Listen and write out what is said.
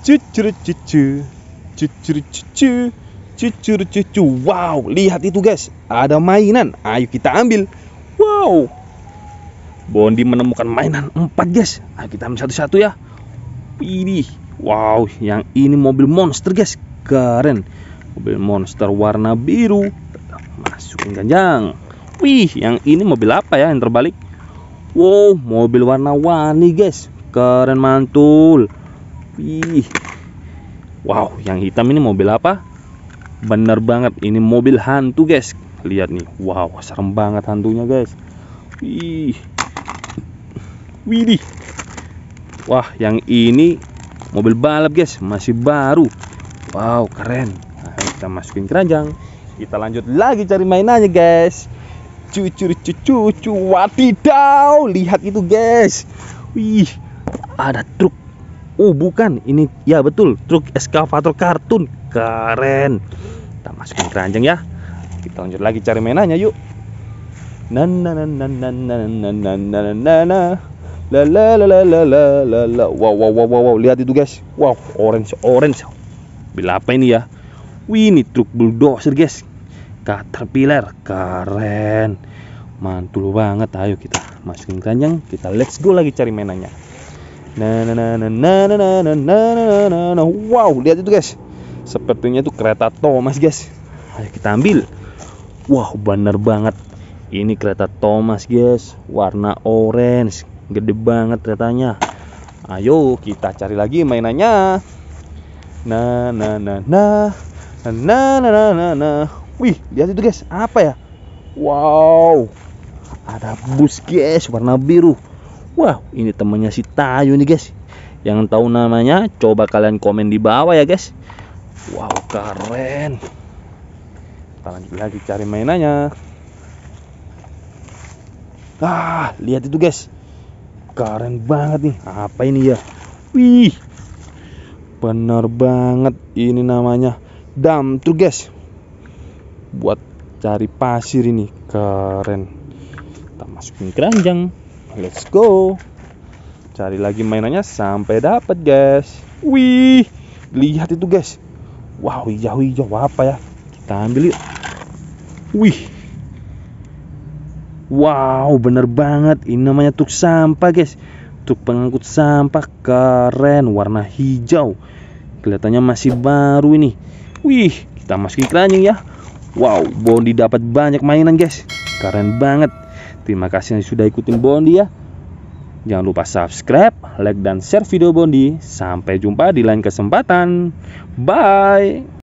cucur cucu cucur cucu cucur cucu wow lihat itu guys ada mainan ayo kita ambil wow Bondi menemukan mainan empat guys ayo kita ambil satu-satu ya ini wow yang ini mobil monster guys keren mobil monster warna biru masukin ganjang wih yang ini mobil apa ya yang terbalik wow mobil warna-warni guys keren mantul Wih, wow yang hitam ini mobil apa bener banget ini mobil hantu guys lihat nih wow serem banget hantunya guys wih widih wah yang ini mobil balap guys masih baru wow keren nah, kita masukin keranjang kita lanjut lagi cari mainannya guys cucur cucu cucu wadidaw lihat itu guys wih ada truk Oh bukan, ini ya betul truk eskavator kartun keren. Kita masukin keranjang ya. Kita lanjut lagi cari mainannya yuk. Na wow wow wow wow, wow. lihat itu guys wow orange orange bila apa ini ya wih ini truk bulldozer guys caterpillar keren mantul banget ayo kita masukin keranjang kita let's go lagi cari mainannya Nah, nah, nah, nah, nah, nah, nah, nah, nah, nah, wow, lihat itu guys. Sepertinya itu kereta Thomas guys. Ayo kita ambil. wow, bener banget. Ini kereta Thomas guys, warna orange, gede banget keretanya. Ayo kita cari lagi mainannya. Nah, nah, nah, nah, nah, nah, nah, nah, nah. Wih, lihat itu guys, apa ya? Wow, ada bus guys, warna biru. Wah, ini temannya si Tayo nih guys. Yang tahu namanya, coba kalian komen di bawah ya guys. Wow, keren. Kita lanjut lagi cari mainannya. Ah, lihat itu guys. Keren banget nih. Apa ini ya? Wih. Bener banget ini namanya dam truk guys. Buat cari pasir ini. Keren. Kita masukin keranjang. Let's go. Cari lagi mainannya sampai dapat, guys. Wih, lihat itu, guys. Wow, hijau-hijau apa ya? Kita ambil yuk. Wih. Wow, bener banget. Ini namanya truk sampah, guys. Truk pengangkut sampah keren, warna hijau. Kelihatannya masih baru ini. Wih, kita masukin keranjang ya. Wow, Bondi dapat banyak mainan, guys. Keren banget. Terima kasih yang sudah ikutin Bondi ya. Jangan lupa subscribe, like, dan share video Bondi. Sampai jumpa di lain kesempatan. Bye!